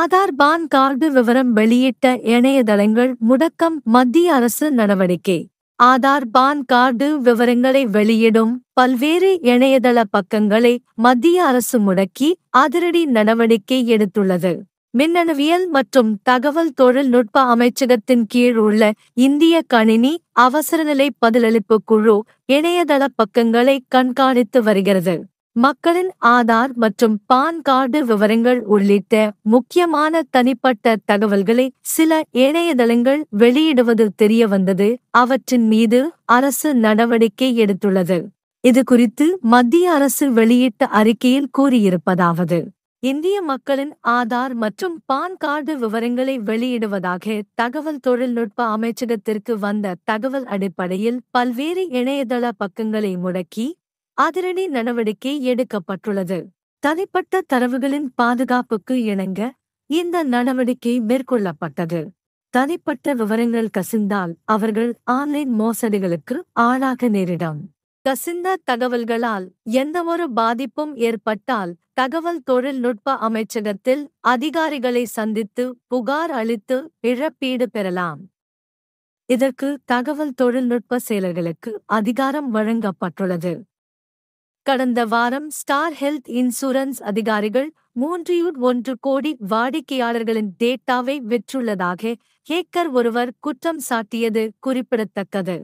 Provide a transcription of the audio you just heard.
Aadhaar PAN card விவரம் வெளியிட்ட இணையதளங்கள் முடக்கம் மத்திய அரசு நடவடிக்கை ஆதார் பான் கார்டு விவரங்களை வெளியிடும் பல்வேறு இணையதள பக்கங்களை மத்திய அரசு முடக்கி அதிரடி நடவடிக்கை எடுத்துள்ளது மின்னணுவியல் மற்றும் தகவல் தொழில்நுட்ப அமைச்சகத்தின் கீழ் உள்ள இந்திய கணினி அவசரநிலை பதிலளிப்பு குழு இணையதள பக்கங்களை கண்காணித்து வருகிறது மக்களின் ஆதார் மற்றும் பான் கார்டு விவரங்கள் உள்ளிட்ட முக்கியமான தனிப்பட்ட தகவல்களை சில இணையதளங்கள் வெளியிடுவது தெரியவந்தது அவற்றின் மீது அரசு நடவடிக்கை எடுத்துள்ளது இது குறித்து மத்திய அரசு வெளியிட்ட அறிக்கையில் கூறியிருப்பதாவது இந்திய மக்களின் ஆதார் மற்றும் பான் கார்டு விவரங்களை வெளியிடுவதாக தகவல் தொழில்நுட்ப அமைச்சகத்திற்கு வந்த தகவல் அடிப்படையில் பல்வேறு இணையதள பக்கங்களை முடக்கி அதிரடி நடவடிக்கை எடுக்கப்பட்டுள்ளது தனிப்பட்ட தரவுகளின் பாதுகாப்புக்கு இணங்க இந்த நடவடிக்கை மேற்கொள்ளப்பட்டது தனிப்பட்ட விவரங்கள் கசிந்தால் அவர்கள் ஆன்லைன் மோசடிகளுக்கு ஆளாக நேரிடும் கசிந்த தகவல்களால் எந்தவொரு பாதிப்பும் ஏற்பட்டால் தகவல் தொழில்நுட்ப அமைச்சகத்தில் அதிகாரிகளை சந்தித்து புகார் அளித்து இழப்பீடு பெறலாம் இதற்கு தகவல் தொழில்நுட்ப செயலர்களுக்கு அதிகாரம் வழங்கப்பட்டுள்ளது கடந்த வாரம் ஸ்டார் ஹெல்த் இன்சூரன்ஸ் அதிகாரிகள் மூன்றியூர் ஒன்று கோடி வாடிக்கையாளர்களின் டேட்டாவை விற்றுள்ளதாக ஹேக்கர் ஒருவர் குற்றம் சாட்டியது குறிப்பிடத்தக்கது